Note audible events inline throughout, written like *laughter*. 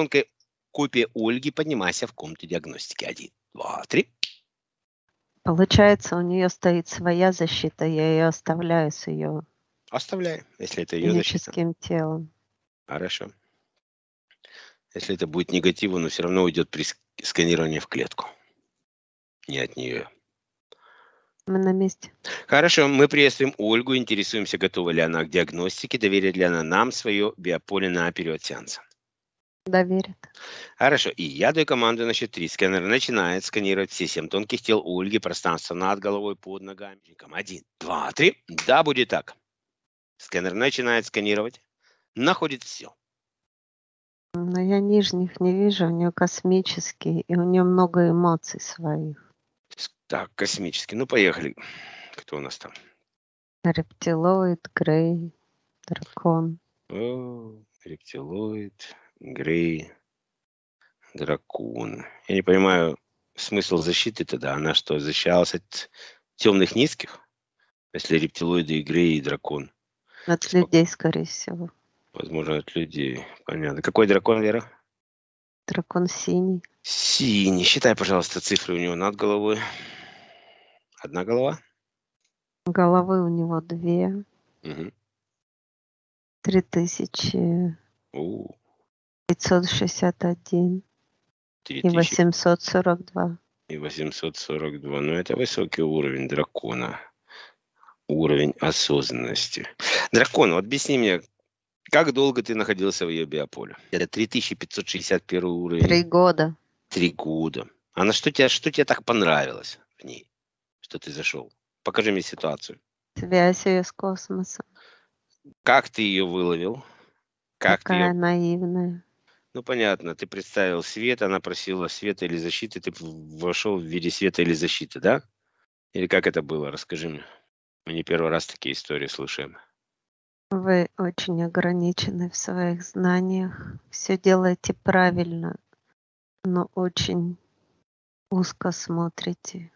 тонкой копии Ольги поднимайся в комнату диагностики. Один, два, три. Получается, у нее стоит своя защита, я ее оставляю с ее... Оставляй, если это ее защита. телом. Хорошо. Если это будет негативно, но все равно уйдет при сканировании в клетку. Не от нее. Мы на месте. Хорошо, мы приветствуем Ольгу, интересуемся, готова ли она к диагностике, доверит ли она нам свое биополе на период сеанса. Доверит. Хорошо. И я даю команду на счет три. Сканер начинает сканировать все семь тонких тел у Ольги, пространство над головой, под ногами. Один, два, три. Да, будет так. Сканер начинает сканировать. Находит все. Но я нижних не вижу, у нее космические, и у нее много эмоций своих. Так, космические. Ну, поехали. Кто у нас там? Рептилоид, Грей, Дракон. О, рептилоид, Грей, дракон. Я не понимаю смысл защиты тогда. Она что, защищалась от темных низких? Если рептилоиды и Грей, и дракон. От людей, скорее всего. Возможно, от людей. Понятно. Какой дракон, Вера? Дракон синий. Синий. Считай, пожалуйста, цифры у него над головой. Одна голова? Головы у него две. Угу. Три тысячи. У. 561 шестьдесят и 842 И 842. Но ну, это высокий уровень дракона. Уровень осознанности. Дракон, вот объясни мне, как долго ты находился в ее биополе? Это 3561 уровень. Три года. Три года. А на что тебе, что тебе так понравилось в ней, что ты зашел? Покажи мне ситуацию. Связь ее с космосом. Как ты ее выловил? Как Такая ее... наивная. Ну, понятно, ты представил свет, она просила света или защиты, ты вошел в виде света или защиты, да? Или как это было? Расскажи мне. Мы не первый раз такие истории слышим. Вы очень ограничены в своих знаниях, все делаете правильно, но очень узко смотрите.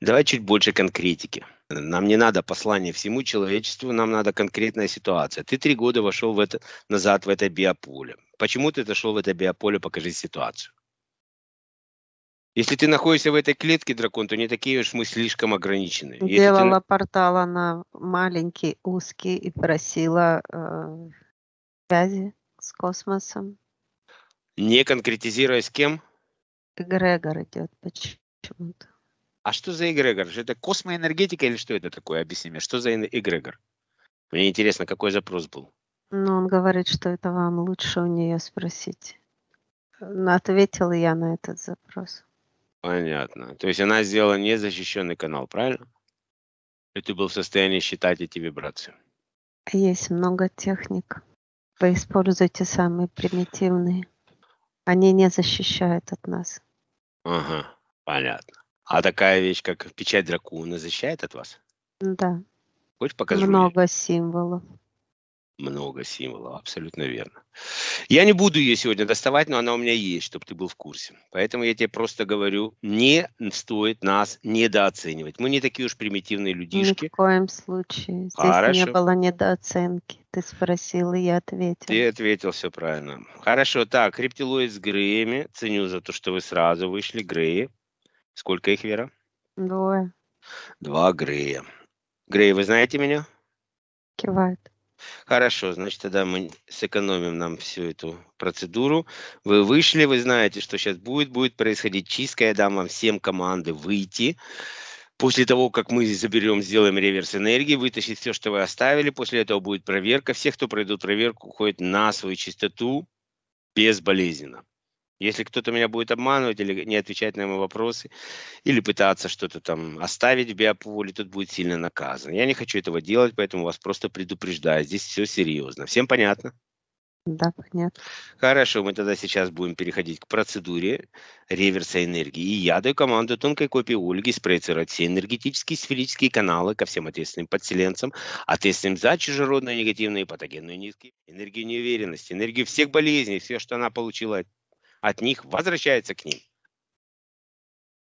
Давай чуть больше конкретики. Нам не надо послание всему человечеству, нам надо конкретная ситуация. Ты три года вошел в это, назад в это биополе. Почему ты зашел в это биополе, покажи ситуацию. Если ты находишься в этой клетке, дракон, то не такие уж мы слишком ограничены. Если Делала ты... портал она маленький, узкий и просила э, связи с космосом. Не конкретизируя с кем? Эгрегор идет почему-то. А что за эгрегор? Это космоэнергетика или что это такое? Объясни мне, что за эгрегор? Мне интересно, какой запрос был? Но он говорит, что это вам лучше у нее спросить. Но э, ответила я на этот запрос. Понятно. То есть она сделала незащищенный канал, правильно? И ты был в состоянии считать эти вибрации. Есть много техник. Вы используйте самые примитивные. Они не защищают от нас. Ага, понятно. А такая вещь, как печать дракона, защищает от вас? Да. Хочешь покажу? Много мне? символов много символов, абсолютно верно. Я не буду ее сегодня доставать, но она у меня есть, чтобы ты был в курсе. Поэтому я тебе просто говорю, не стоит нас недооценивать. Мы не такие уж примитивные людишки. Ни в коем случае. Здесь не было недооценки. Ты спросил, и я ответил. Ты ответил все правильно. Хорошо, так, рептилоид с Греями. Ценю за то, что вы сразу вышли. Греи. Сколько их, Вера? Двое. Два Грея. Грей, вы знаете меня? Кивает. Хорошо, значит, тогда мы сэкономим нам всю эту процедуру. Вы вышли, вы знаете, что сейчас будет. Будет происходить чистка. Я дам вам всем команды выйти. После того, как мы заберем, сделаем реверс энергии, вытащить все, что вы оставили. После этого будет проверка. Все, кто пройдут проверку, уходят на свою чистоту безболезненно. Если кто-то меня будет обманывать или не отвечать на мои вопросы, или пытаться что-то там оставить в биополе, тот будет сильно наказан. Я не хочу этого делать, поэтому вас просто предупреждаю. Здесь все серьезно. Всем понятно? Да, понятно. Хорошо, мы тогда сейчас будем переходить к процедуре реверса энергии. И я даю команду тонкой копии Ольги спроецировать все энергетические сферические каналы ко всем ответственным подселенцам, ответственным за чужеродные негативные патогенные патогенную низкие энергию неуверенности, энергию всех болезней, все, что она получила от от них возвращается к ним.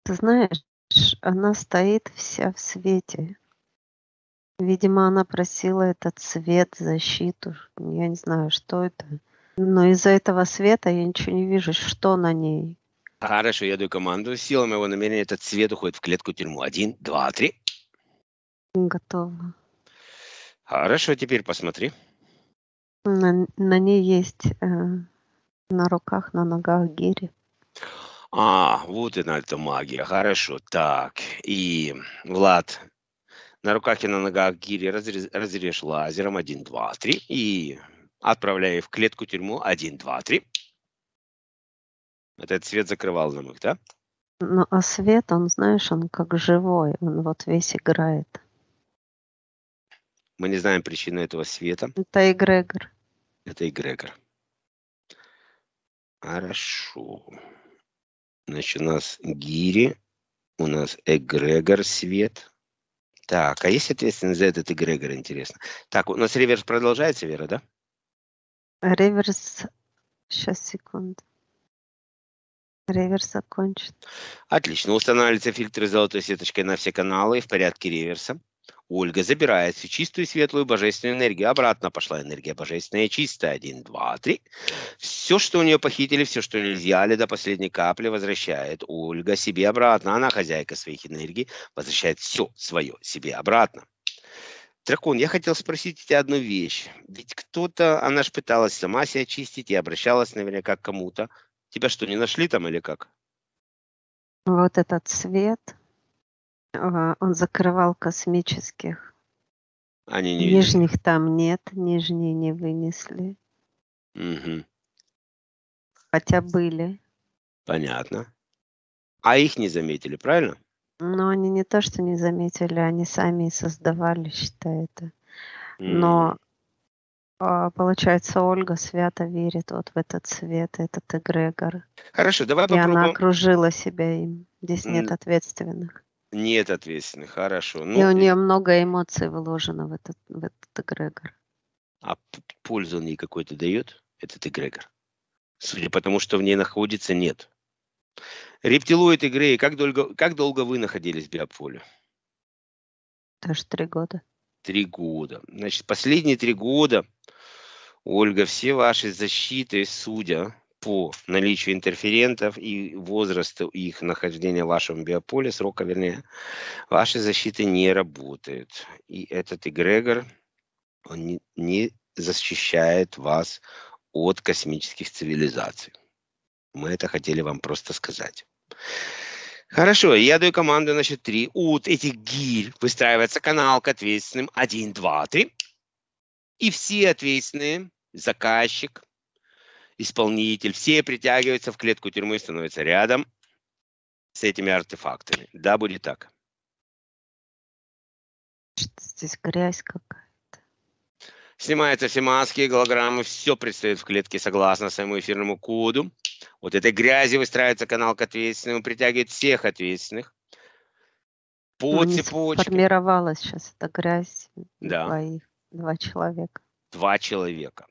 Ты знаешь, она стоит вся в свете. Видимо, она просила этот свет, защиту. Я не знаю, что это. Но из-за этого света я ничего не вижу, что на ней. Хорошо, я даю команду. Сила моего намерения этот свет уходит в клетку тюрьму. Один, два, три. Готово. Хорошо, теперь посмотри. На, на ней есть э, на руках, на ногах гири. А, вот и на это магия. Хорошо, так. И Влад на руках и на ногах гири разрез, разрежь лазером 1, 2, 3. И отправляй в клетку-тюрьму 1, 2, 3. Этот свет закрывал нам да? Ну, а свет, он, знаешь, он как живой. Он вот весь играет. Мы не знаем причины этого света. Это эгрегор. Это эгрегор. Хорошо. Значит, у нас гири, у нас эгрегор свет. Так, а есть ответственность за этот эгрегор, интересно? Так, у нас реверс продолжается, Вера, да? Реверс, сейчас, секунду. Реверс окончен. Отлично. Устанавливаются фильтры золотой сеточкой на все каналы в порядке реверса. Ольга забирает всю чистую и светлую божественную энергию. Обратно пошла энергия божественная чистая. Один, два, три. Все, что у нее похитили, все, что нельзя, ли до последней капли, возвращает Ольга себе обратно. Она хозяйка своих энергий, возвращает все свое себе обратно. Дракон, я хотел спросить тебя одну вещь. Ведь кто-то, она же пыталась сама себя чистить и обращалась наверняка к кому-то. Тебя что, не нашли там или как? Вот этот свет, он закрывал космических. Они не Нижних видели. там нет, нижние не вынесли. Угу. Хотя были. Понятно. А их не заметили, правильно? Но ну, они не то, что не заметили, они сами и создавали, считай это. Но а, получается, Ольга свято верит вот в этот свет, этот эгрегор. Хорошо, давай и попробуем. И она окружила себя им. Здесь нет ответственных. Нет ответственных, хорошо. Ну, и у ну, нее и... много эмоций вложено в этот, в этот эгрегор. А пользу он ей какой-то дает, этот эгрегор? Судя по тому, что в ней находится, нет. Рептилоид и Грей, как долго, как долго вы находились в биополе? Даже три года. Три года. Значит, последние три года, Ольга, все ваши защиты, судя по наличию интерферентов и возрасту их нахождения в вашем биополе, срока вернее, ваши защиты не работают. И этот эгрегор, он не, защищает вас от космических цивилизаций. Мы это хотели вам просто сказать. Хорошо, я даю команду на счет 3. От этих гиль выстраивается канал к ответственным. 1, 2, 3. И все ответственные, заказчик, исполнитель, все притягиваются в клетку тюрьмы, и становятся рядом с этими артефактами. Да, будет так. Что здесь грязь какая-то. Снимаются все маски, голограммы, все предстоит в клетке согласно своему эфирному коду. Вот этой грязи выстраивается канал к ответственным, притягивает всех ответственных по ну, цепочке. Формировалась сейчас эта грязь. Да. Двоих, два человека. Два человека.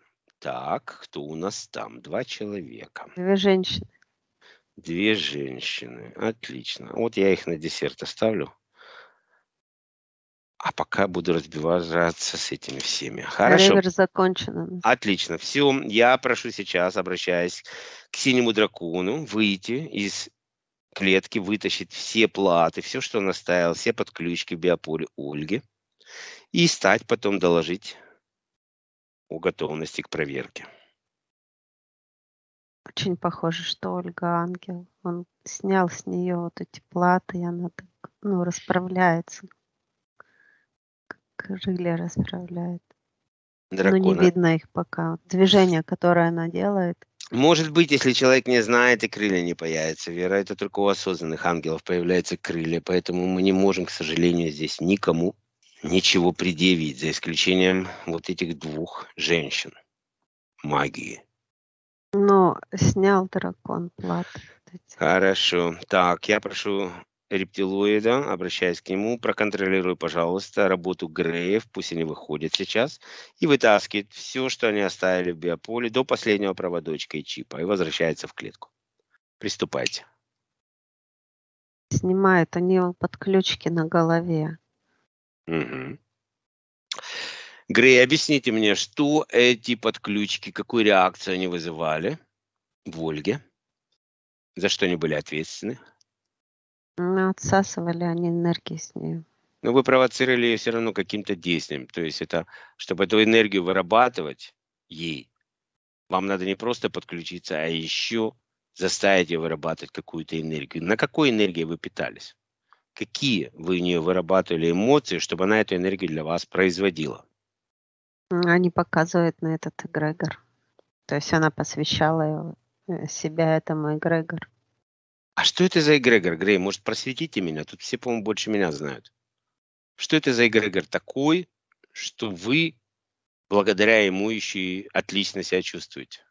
Так, кто у нас там? Два человека. Две женщины. Две женщины. Отлично. Вот я их на десерт оставлю. А пока буду разбираться с этими всеми. Хорошо. Ревер закончен. Отлично. Все. Я прошу сейчас, обращаясь к синему дракону, выйти из клетки, вытащить все платы, все, что он оставил, все подключки в биополе Ольги. И стать потом доложить о готовности к проверке. Очень похоже, что Ольга Ангел. Он снял с нее вот эти платы, и она так, ну, расправляется. Крылья расправляет. Дракона. Но не видно их пока. Движение, которое она делает. Может быть, если человек не знает, и крылья не появятся. Вера, это только у осознанных ангелов появляются крылья, поэтому мы не можем, к сожалению, здесь никому ничего предъявить, за исключением вот этих двух женщин магии. Но ну, снял дракон плат. Хорошо. Так, я прошу рептилоида, обращаясь к нему, проконтролируй, пожалуйста, работу Греев, пусть они выходят сейчас, и вытаскивает все, что они оставили в биополе, до последнего проводочка и чипа, и возвращается в клетку. Приступайте. Снимает они подключки на голове. Угу. Грей, объясните мне, что эти подключки, какую реакцию они вызывали в Ольге? За что они были ответственны? Ну, отсасывали они энергии с нее. Ну, вы провоцировали ее все равно каким-то действием. То есть это, чтобы эту энергию вырабатывать ей, вам надо не просто подключиться, а еще заставить ее вырабатывать какую-то энергию. На какой энергии вы питались? какие вы в нее вырабатывали эмоции, чтобы она эту энергию для вас производила. Они показывают на этот эгрегор. То есть она посвящала э, себя этому эгрегору. А что это за эгрегор, Грей? Может, просветите меня? Тут все, по-моему, больше меня знают. Что это за эгрегор такой, что вы благодаря ему еще и отлично себя чувствуете?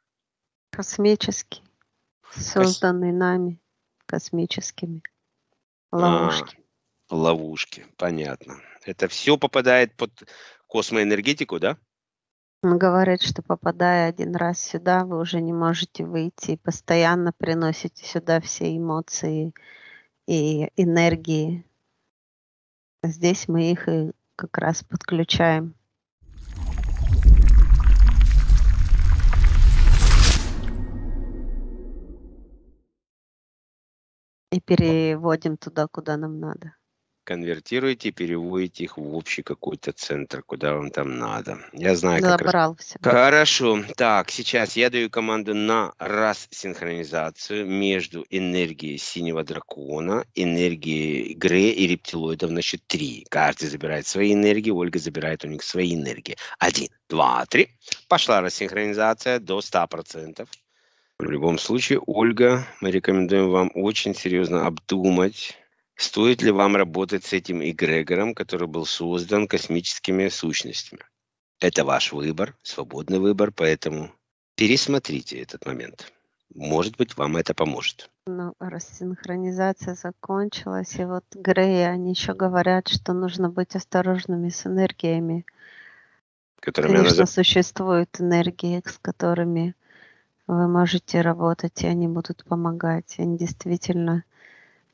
Космический, созданный Кос... нами, космическими. А, ловушки. А, ловушки, понятно. Это все попадает под космоэнергетику, да? Он ну, говорит, что попадая один раз сюда, вы уже не можете выйти и постоянно приносите сюда все эмоции и энергии. Здесь мы их и как раз подключаем. И переводим туда, куда нам надо. Конвертируете, переводите их в общий какой-то центр, куда вам там надо. Я знаю, как... Забрал раз... все. Хорошо. Так, сейчас я даю команду на раз синхронизацию между энергией синего дракона, энергией гре и рептилоидов, значит, три. Каждый забирает свои энергии, Ольга забирает у них свои энергии. Один, два, три. Пошла рассинхронизация до 100%. В любом случае, Ольга, мы рекомендуем вам очень серьезно обдумать, стоит ли вам работать с этим эгрегором, который был создан космическими сущностями. Это ваш выбор, свободный выбор, поэтому пересмотрите этот момент. Может быть, вам это поможет. Ну, раз синхронизация закончилась, и вот Грей, они еще говорят, что нужно быть осторожными с энергиями. Которыми Конечно, она... существуют энергии, с которыми вы можете работать, и они будут помогать. Они действительно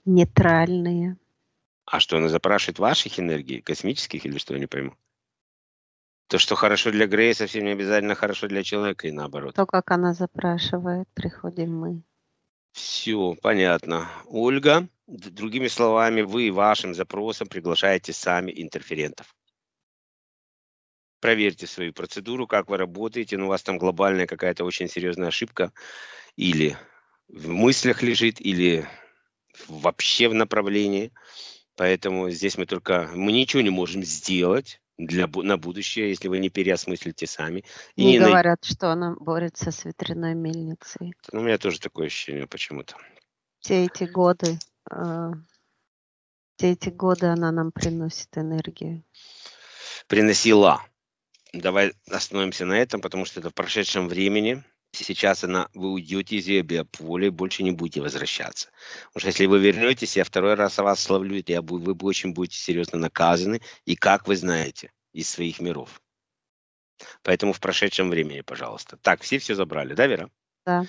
нейтральные. А что, она запрашивает ваших энергий, космических или что, я не пойму? То, что хорошо для Грея, совсем не обязательно хорошо для человека и наоборот. То, как она запрашивает, приходим мы. Все, понятно. Ольга, другими словами, вы вашим запросом приглашаете сами интерферентов проверьте свою процедуру, как вы работаете, но ну, у вас там глобальная какая-то очень серьезная ошибка или в мыслях лежит, или вообще в направлении. Поэтому здесь мы только, мы ничего не можем сделать для, на будущее, если вы не переосмыслите сами. И не, говорят, на... что она борется с ветряной мельницей. Ну, У меня тоже такое ощущение почему-то. Все эти годы, э, все эти годы она нам приносит энергию. Приносила. Давай остановимся на этом, потому что это в прошедшем времени. Сейчас она, вы уйдете из ее биополя и больше не будете возвращаться. Потому что если вы вернетесь, я второй раз о вас словлю, я, вы очень будете серьезно наказаны, и как вы знаете, из своих миров. Поэтому в прошедшем времени, пожалуйста. Так, все все забрали, да, Вера? Да.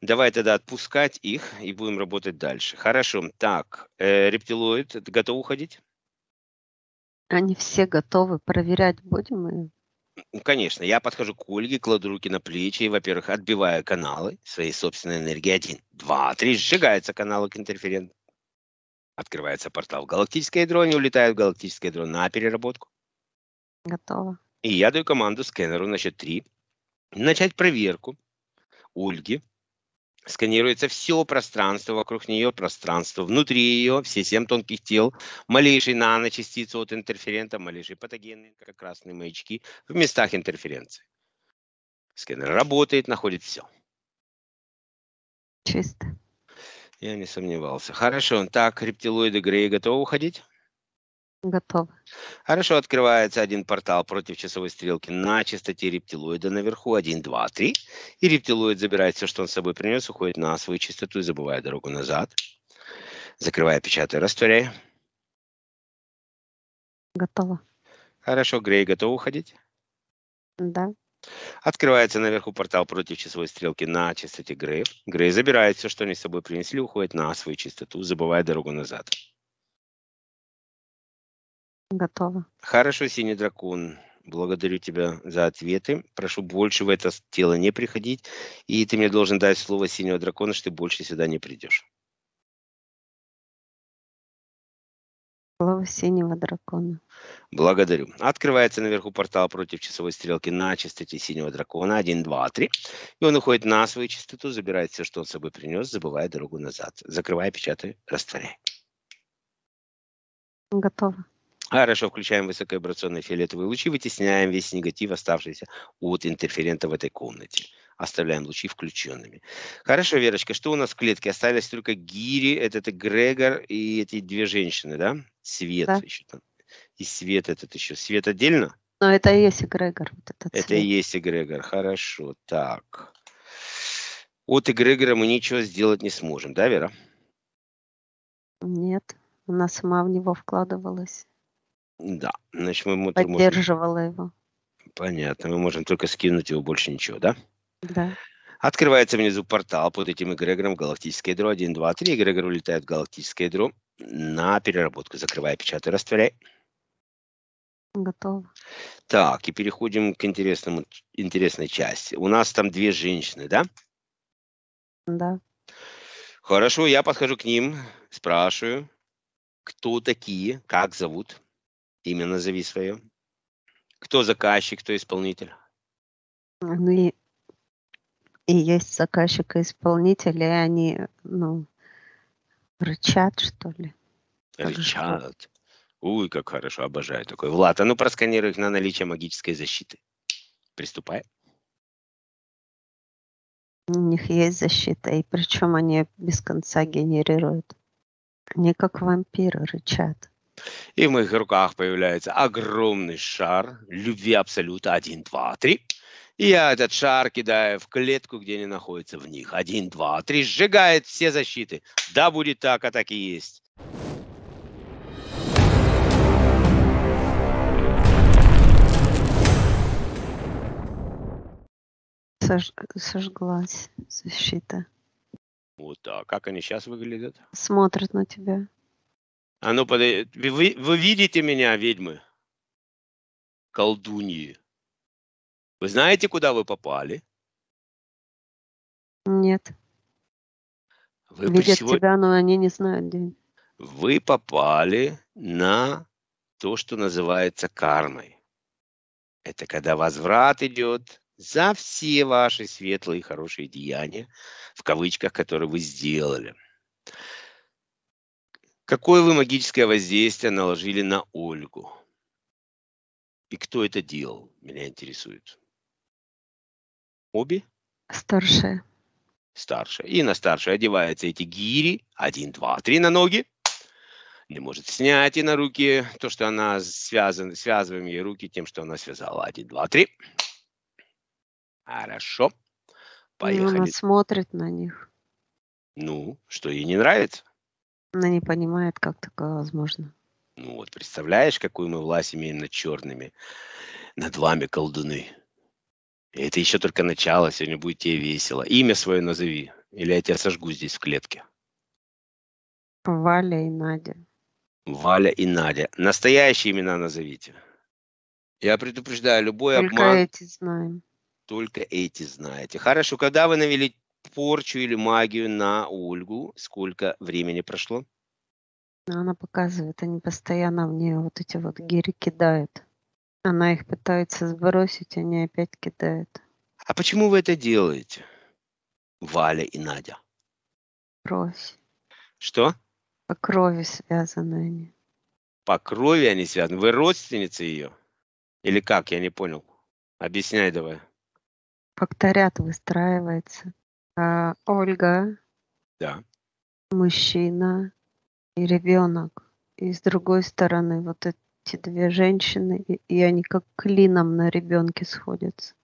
Давай тогда отпускать их и будем работать дальше. Хорошо. Так, э, рептилоид, готов уходить? Они все готовы. Проверять будем? И... Ну, конечно, я подхожу к Ольге, кладу руки на плечи и, во-первых, отбиваю каналы своей собственной энергии. Один, два, три, сжигаются каналы к интерференту. Открывается портал в галактическое ядро, они улетают в галактическое ядро на переработку. Готово. И я даю команду скэнеру на счет три. Начать проверку Ольги сканируется все пространство вокруг нее, пространство внутри ее, все семь тонких тел, малейшие наночастицы от интерферента, малейшие патогены, как красные маячки, в местах интерференции. Сканер работает, находит все. Чисто. Я не сомневался. Хорошо, так, рептилоиды Грей готовы уходить? Готово. Хорошо, открывается один портал против часовой стрелки на частоте рептилоида наверху. один два три И рептилоид забирает все, что он с собой принес, уходит на свою частоту и забывает дорогу назад. Закрывая, печатаю, растворяю. Готово. Хорошо, Грей, готов уходить? Да. Открывается наверху портал против часовой стрелки на частоте Грей. Грей забирает все, что они с собой принесли, уходит на свою частоту, забывая дорогу назад. Готово. Хорошо, синий дракон. Благодарю тебя за ответы. Прошу больше в это тело не приходить. И ты мне должен дать слово синего дракона, что ты больше сюда не придешь. Слово синего дракона. Благодарю. Открывается наверху портал против часовой стрелки на частоте синего дракона. один два три, И он уходит на свою частоту, забирает все, что он с собой принес, забывая дорогу назад. Закрывай, печатай, растворяй. Готово. А, хорошо, включаем высоковибрационные фиолетовые лучи, вытесняем весь негатив, оставшийся от интерферента в этой комнате. Оставляем лучи включенными. Хорошо, Верочка, что у нас в клетке? Остались только гири, этот Грегор и эти две женщины, да? Свет да. еще там. И свет этот еще. Свет отдельно? Но это и есть эгрегор. Вот этот это цвет. и есть эгрегор, хорошо. Так. От эгрегора мы ничего сделать не сможем, да, Вера? Нет, она сама в него вкладывалась. Да, значит, мы можем... его. Понятно, мы можем только скинуть его, больше ничего, да? Да. Открывается внизу портал под этим эгрегором галактическое ядро 1, 2, 3. Эгрегор улетает в галактическое ядро на переработку. Закрывай, печатай, растворяй. Готово. Так, и переходим к интересному, интересной части. У нас там две женщины, да? Да. Хорошо, я подхожу к ним, спрашиваю, кто такие, как зовут? Имя назови свое. Кто заказчик, кто исполнитель? Ну и, и есть заказчик и исполнитель, и они, ну, рычат, что ли. Рычат. Ой, как хорошо, обожаю такой. Влад, а ну просканируй их на наличие магической защиты. Приступай. У них есть защита, и причем они без конца генерируют. Они как вампиры рычат. И в моих руках появляется огромный шар любви абсолюта. Один, два, три. И я этот шар кидаю в клетку, где они находятся в них. Один, два, три. Сжигает все защиты. Да, будет так, а так и есть. Сож... Сожглась защита. Вот так. Как они сейчас выглядят? Смотрят на тебя. Оно а ну, Вы, вы видите меня, ведьмы? Колдуньи. Вы знаете, куда вы попали? Нет. Вы Видят сегодня... тебя, но они не знают, где. Вы попали на то, что называется кармой. Это когда возврат идет за все ваши светлые и хорошие деяния, в кавычках, которые вы сделали. Какое вы магическое воздействие наложили на Ольгу? И кто это делал? Меня интересует. Обе? Старшая. Старшая. И на старшую одеваются эти гири. Один, два, три на ноги. Не может снять и на руки то, что она связана. Связываем ей руки тем, что она связала. Один, два, три. Хорошо. Ну, Поехали. И она смотрит на них. Ну, что ей не нравится. Она не понимает, как такое возможно. Ну вот, представляешь, какую мы власть имеем над черными, над вами, колдуны. И это еще только начало, сегодня будет тебе весело. Имя свое назови, или я тебя сожгу здесь в клетке. Валя и Надя. Валя и Надя. Настоящие имена назовите. Я предупреждаю, любой только обман... Только эти знаем. Только эти знаете. Хорошо, когда вы навели порчу или магию на Ольгу. Сколько времени прошло? Она показывает, они постоянно в нее вот эти вот гири кидают. Она их пытается сбросить, они опять кидают. А почему вы это делаете, Валя и Надя? Кровь. Что? По крови связаны они. По крови они связаны? Вы родственницы ее? Или как? Я не понял. Объясняй давай. Факторят выстраивается. А, Ольга, Да. мужчина и ребенок. И с другой стороны, вот эти две женщины, и, они как клином на ребенке сходятся.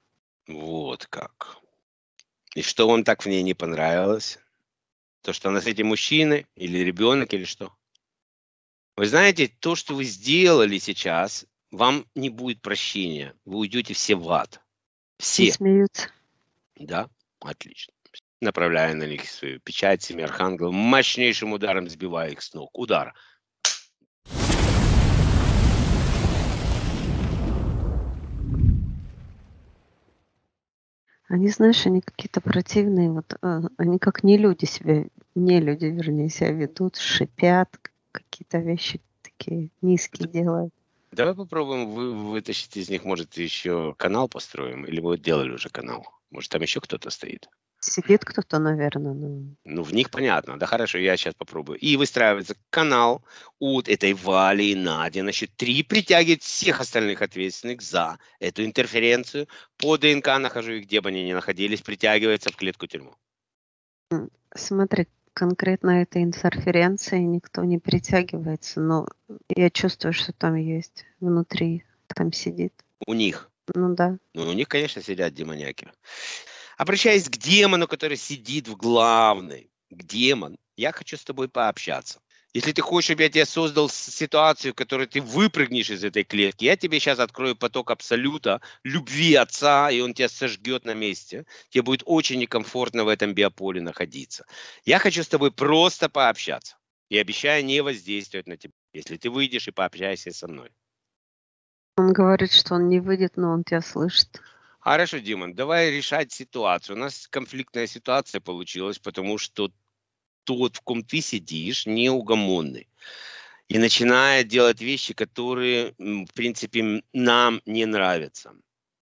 Вот как. И что вам так в ней не понравилось? То, что она с свете мужчины или ребенок или что? Вы знаете, то, что вы сделали сейчас, вам не будет прощения. Вы уйдете все в ад. Все. И смеются. Да, отлично направляя на них свою печать, семи архангелов, мощнейшим ударом сбивая их с ног. Удар. Они, знаешь, они какие-то противные, вот э, они как не люди себя, не люди, вернее, себя ведут, шипят, какие-то вещи такие низкие делают. Давай попробуем вы, вытащить из них, может, еще канал построим, или мы делали уже канал. Может, там еще кто-то стоит? Сидит кто-то, наверное. Ну. ну, в них понятно. Да хорошо, я сейчас попробую. И выстраивается канал от этой Вали и Нади. Значит, три притягивает всех остальных ответственных за эту интерференцию. По ДНК нахожу их, где бы они ни находились, притягивается в клетку тюрьму. Смотри, конкретно этой интерференции никто не притягивается, но я чувствую, что там есть внутри, там сидит. У них? Ну да. Ну, у них, конечно, сидят демоняки. Обращаясь к демону, который сидит в главной. демон, я хочу с тобой пообщаться. Если ты хочешь, чтобы я тебе создал ситуацию, в которой ты выпрыгнешь из этой клетки, я тебе сейчас открою поток абсолюта, любви отца, и он тебя сожгет на месте. Тебе будет очень некомфортно в этом биополе находиться. Я хочу с тобой просто пообщаться. И обещаю не воздействовать на тебя, если ты выйдешь и пообщайся со мной. Он говорит, что он не выйдет, но он тебя слышит. Хорошо, Димон, давай решать ситуацию. У нас конфликтная ситуация получилась, потому что тот, в ком ты сидишь, неугомонный. И начинает делать вещи, которые, в принципе, нам не нравятся.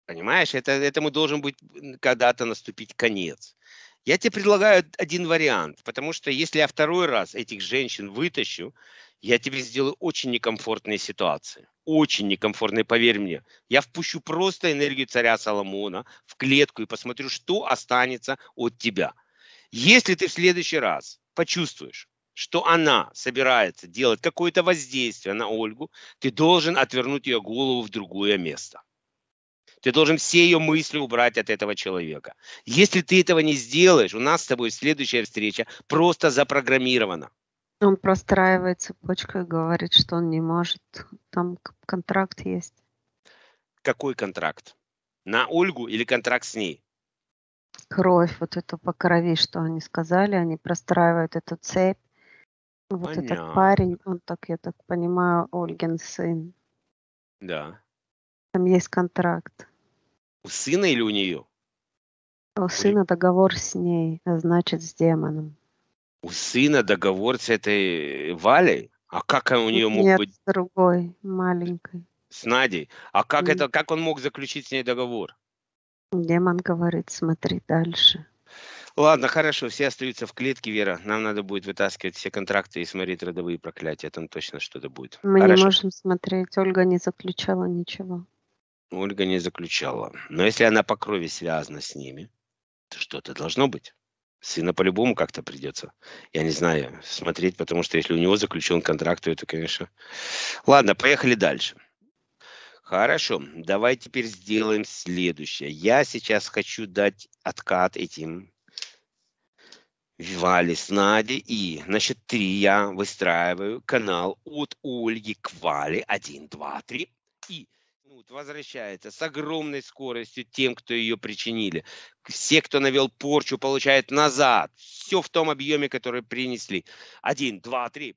Понимаешь, это, этому должен быть когда-то наступить конец. Я тебе предлагаю один вариант, потому что если я второй раз этих женщин вытащу, я тебе сделаю очень некомфортные ситуации. Очень некомфортные, поверь мне. Я впущу просто энергию царя Соломона в клетку и посмотрю, что останется от тебя. Если ты в следующий раз почувствуешь, что она собирается делать какое-то воздействие на Ольгу, ты должен отвернуть ее голову в другое место. Ты должен все ее мысли убрать от этого человека. Если ты этого не сделаешь, у нас с тобой следующая встреча просто запрограммирована. Он простраивает цепочку и говорит, что он не может. Там контракт есть. Какой контракт? На Ольгу или контракт с ней? Кровь, вот это по крови, что они сказали, они простраивают эту цепь. Вот Понятно. этот парень, он так, я так понимаю, Ольгин сын. Да. Там есть контракт. У сына или у нее? У сына договор с ней, а значит, с демоном. У сына договор с этой Валей? А как он у нее мог Нет, быть? с другой, маленькой. С Надей? А как mm. это, как он мог заключить с ней договор? Демон говорит, смотри дальше. Ладно, хорошо, все остаются в клетке, Вера. Нам надо будет вытаскивать все контракты и смотреть родовые проклятия. Там точно что-то будет. Мы хорошо. не можем смотреть. Ольга не заключала ничего. Ольга не заключала. Но если она по крови связана с ними, то что-то должно быть. Сына по-любому как-то придется. Я не знаю, смотреть, потому что если у него заключен контракт, то это, конечно... Ладно, поехали дальше. Хорошо, давай теперь сделаем следующее. Я сейчас хочу дать откат этим Вивали с Нади. И на счет 3 я выстраиваю канал от Ольги к Вале. Один, два, три. И Талмуд возвращается с огромной скоростью тем, кто ее причинили. Все, кто навел порчу, получают назад. Все в том объеме, который принесли. Один, два, три.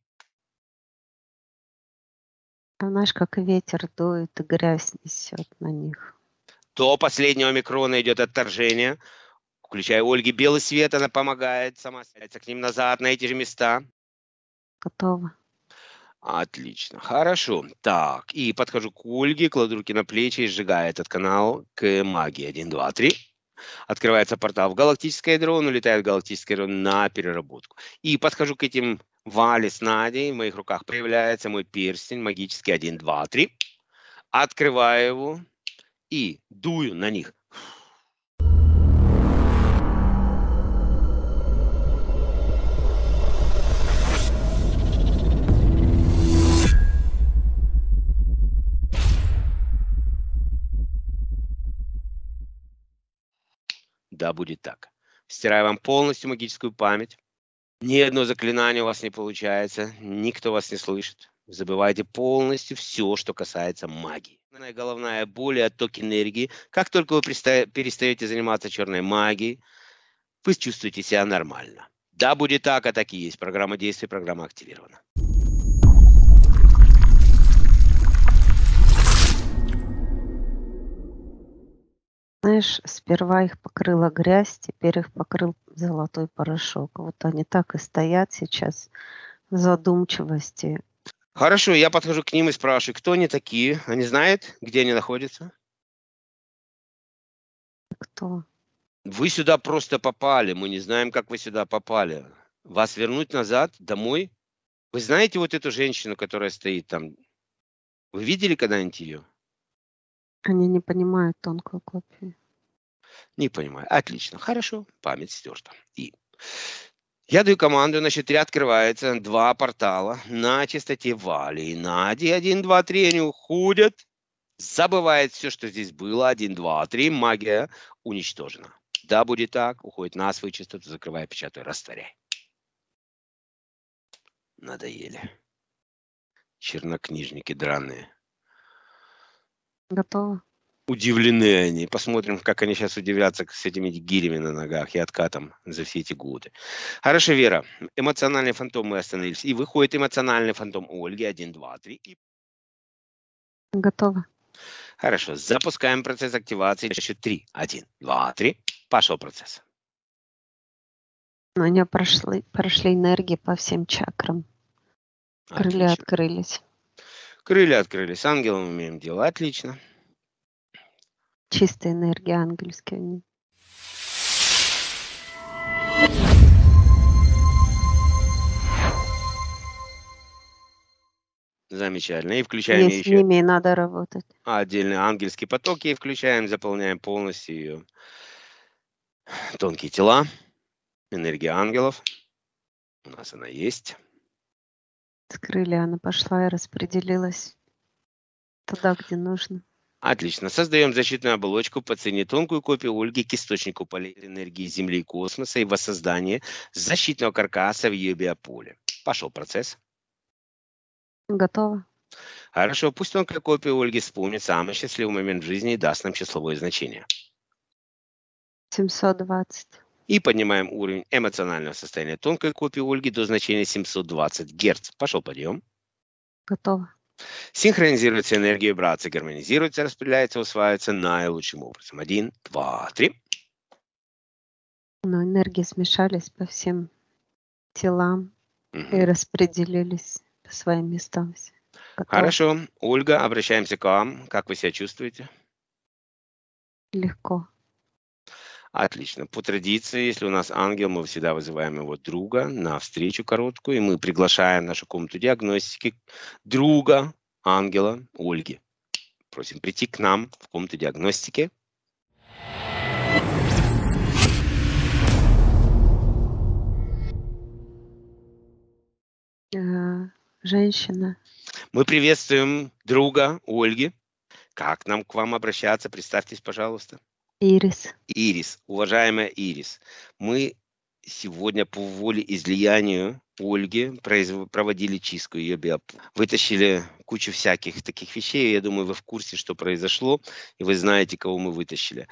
А знаешь, как ветер дует и грязь несет на них. До последнего микрона идет отторжение. Включая Ольги белый свет, она помогает сама к ним назад, на эти же места. Готово. Отлично, хорошо. Так, и подхожу к Ольге, кладу руки на плечи и сжигаю этот канал к магии. один два три. Открывается портал в галактическое ядро, он улетает в галактическое ядро на переработку. И подхожу к этим Вали с Надей, в моих руках появляется мой перстень магический один два три, Открываю его и дую на них всегда будет так. Стираю вам полностью магическую память. Ни одно заклинание у вас не получается, никто вас не слышит. Забывайте полностью все, что касается магии. Головная боль и отток энергии. Как только вы перестаете заниматься черной магией, вы чувствуете себя нормально. Да, будет так, а так и есть. Программа действий, программа активирована. Знаешь, сперва их покрыла грязь, теперь их покрыл золотой порошок. Вот они так и стоят сейчас в задумчивости. Хорошо, я подхожу к ним и спрашиваю, кто они такие? Они знают, где они находятся? Кто? Вы сюда просто попали. Мы не знаем, как вы сюда попали. Вас вернуть назад, домой? Вы знаете вот эту женщину, которая стоит там? Вы видели когда-нибудь ее? Они не понимают тонкую копию. Не понимаю. Отлично. Хорошо. Память стерта. И я даю команду, значит, открывается два портала на частоте Вали. На 1, 2, 3 они уходят. Забывает все, что здесь было. 1, 2, 3. Магия уничтожена. Да, будет так. Уходит на свою частоту. Закрывай, печатай, растворяй. Надоели. Чернокнижники драные. Готово. Удивлены они. Посмотрим, как они сейчас удивлятся с этими гирями на ногах и откатом за все эти годы. Хорошо, Вера. Эмоциональный фантом мы остановились. И выходит эмоциональный фантом Ольги. Один, два, три. И... Готово. Хорошо. Запускаем процесс активации. Еще три. Один, два, три. Пошел процесс. На ну, нее прошли, прошли энергии по всем чакрам. Крылья Отлично. открылись. Крылья открылись. с ангелом, умеем дело Отлично. Чистая энергия ангельская. Замечательно. И включаем и с еще... ними надо работать. А, отдельный ангельский поток и включаем, заполняем полностью ее. Тонкие тела, энергия ангелов. У нас она есть скрыли, она пошла и распределилась туда, где нужно. Отлично. Создаем защитную оболочку по цене тонкую копию Ольги к источнику полей энергии Земли и космоса и воссоздание защитного каркаса в ее биополе. Пошел процесс. Готово. Хорошо. Пусть тонкая копия Ольги вспомнит самый счастливый момент жизни и даст нам числовое значение. 720. И поднимаем уровень эмоционального состояния тонкой копии Ольги до значения 720 Гц. Пошел подъем. Готово. Синхронизируется энергия вибрации, гармонизируется, распределяется, усваивается наилучшим образом. Один, два, три. Но энергии смешались по всем телам угу. и распределились по своим местам. Готово. Хорошо. Ольга, обращаемся к вам. Как вы себя чувствуете? Легко. Отлично. По традиции, если у нас ангел, мы всегда вызываем его друга на встречу короткую, и мы приглашаем в нашу комнату диагностики друга ангела Ольги. Просим прийти к нам в комнату диагностики. Э, женщина. Мы приветствуем друга Ольги. Как нам к вам обращаться? Представьтесь, пожалуйста. Ирис. Ирис, уважаемая Ирис, мы сегодня по воле излиянию Ольги проводили чистку ее биоп. Вытащили кучу всяких таких вещей. Я думаю, вы в курсе, что произошло, и вы знаете, кого мы вытащили.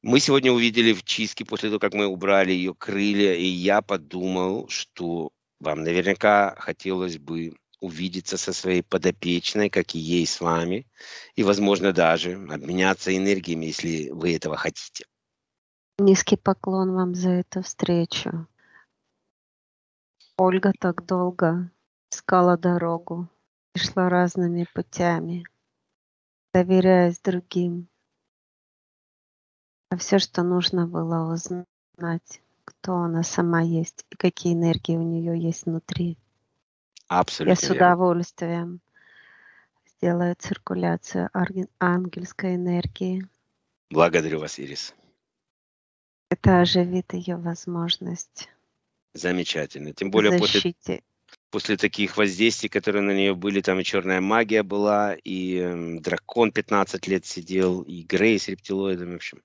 Мы сегодня увидели в чистке, после того, как мы убрали ее крылья, и я подумал, что вам наверняка хотелось бы увидеться со своей подопечной, как и ей с вами, и, возможно, даже обменяться энергиями, если вы этого хотите. Низкий поклон вам за эту встречу. Ольга так долго искала дорогу и шла разными путями, доверяясь другим. А все, что нужно было узнать, кто она сама есть и какие энергии у нее есть внутри – Абсолютно. Я с удовольствием сделаю циркуляцию ангельской энергии. Благодарю вас, Ирис. Это оживит ее возможность. Замечательно. Тем более после, после таких воздействий, которые на нее были, там и черная магия была, и дракон 15 лет сидел, и Грей с рептилоидом, в общем.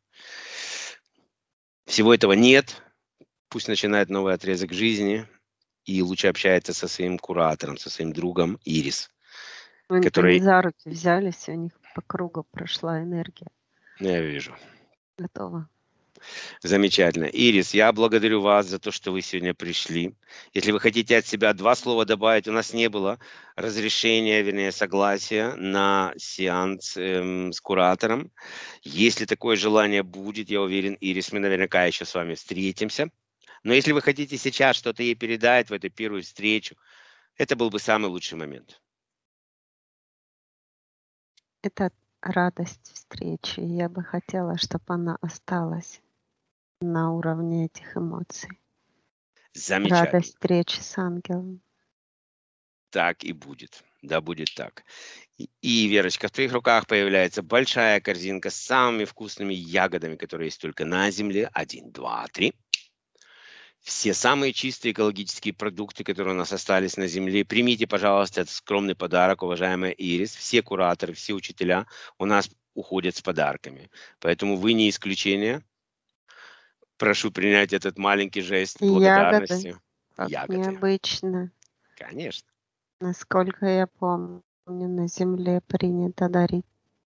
Всего этого нет. Пусть начинает новый отрезок жизни и лучше общается со своим куратором, со своим другом Ирис. Ну, они который... за руки взялись, у них по кругу прошла энергия. Ну, я вижу. Готово. Замечательно. Ирис, я благодарю вас за то, что вы сегодня пришли. Если вы хотите от себя два слова добавить, у нас не было разрешения, вернее, согласия на сеанс эм, с куратором. Если такое желание будет, я уверен, Ирис, мы наверняка еще с вами встретимся. Но если вы хотите сейчас что-то ей передать в эту первую встречу, это был бы самый лучший момент. Это радость встречи. Я бы хотела, чтобы она осталась на уровне этих эмоций. Замечательно. Радость встречи с ангелом. Так и будет. Да, будет так. И, Верочка, в твоих руках появляется большая корзинка с самыми вкусными ягодами, которые есть только на земле. Один, два, три все самые чистые экологические продукты, которые у нас остались на Земле. Примите, пожалуйста, этот скромный подарок, уважаемая Ирис. Все кураторы, все учителя у нас уходят с подарками. Поэтому вы не исключение. Прошу принять этот маленький жест благодарности. Ягоды. Ягоды. Необычно. Конечно. Насколько я помню, на Земле принято дарить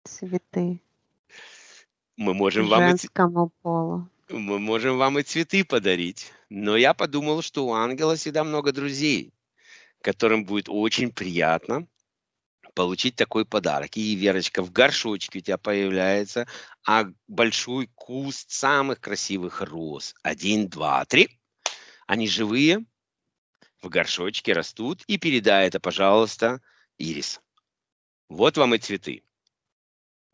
цветы. Мы можем вам... Женскому полу мы можем вам и цветы подарить. Но я подумал, что у ангела всегда много друзей, которым будет очень приятно получить такой подарок. И, Верочка, в горшочке у тебя появляется а большой куст самых красивых роз. Один, два, три. Они живые, в горшочке растут. И передай это, пожалуйста, Ирис. Вот вам и цветы.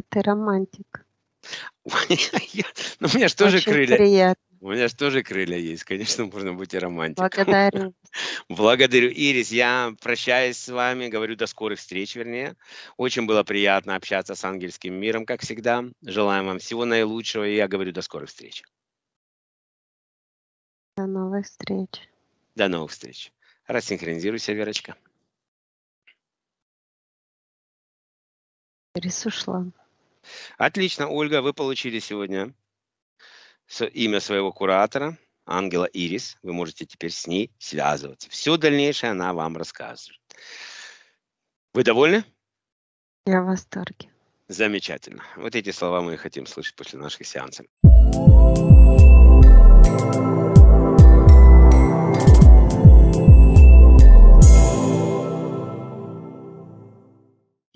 Ты романтик. *laughs* Ну, у меня же тоже крылья. У меня же тоже крылья есть, конечно, можно быть и романтиком. Благодарю. *laughs* Благодарю. Ирис, я прощаюсь с вами, говорю до скорых встреч, вернее. Очень было приятно общаться с ангельским миром, как всегда. Желаем вам всего наилучшего, и я говорю до скорых встреч. До новых встреч. До новых встреч. Рассинхронизируйся, Верочка. Ирис ушла. Отлично, Ольга, вы получили сегодня имя своего куратора, Ангела Ирис. Вы можете теперь с ней связываться. Все дальнейшее она вам расскажет. Вы довольны? Я в восторге. Замечательно. Вот эти слова мы и хотим слышать после наших сеансов.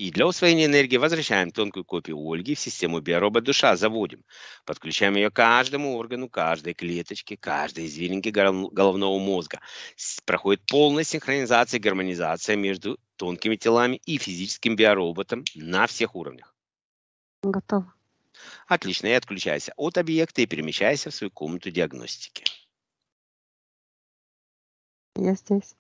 И для усвоения энергии возвращаем тонкую копию Ольги в систему биоробот душа, заводим. Подключаем ее к каждому органу, каждой клеточке, каждой извилинке головного мозга. Проходит полная синхронизация и гармонизация между тонкими телами и физическим биороботом на всех уровнях. Готово. Отлично, и отключайся от объекта и перемещайся в свою комнату диагностики. Я здесь.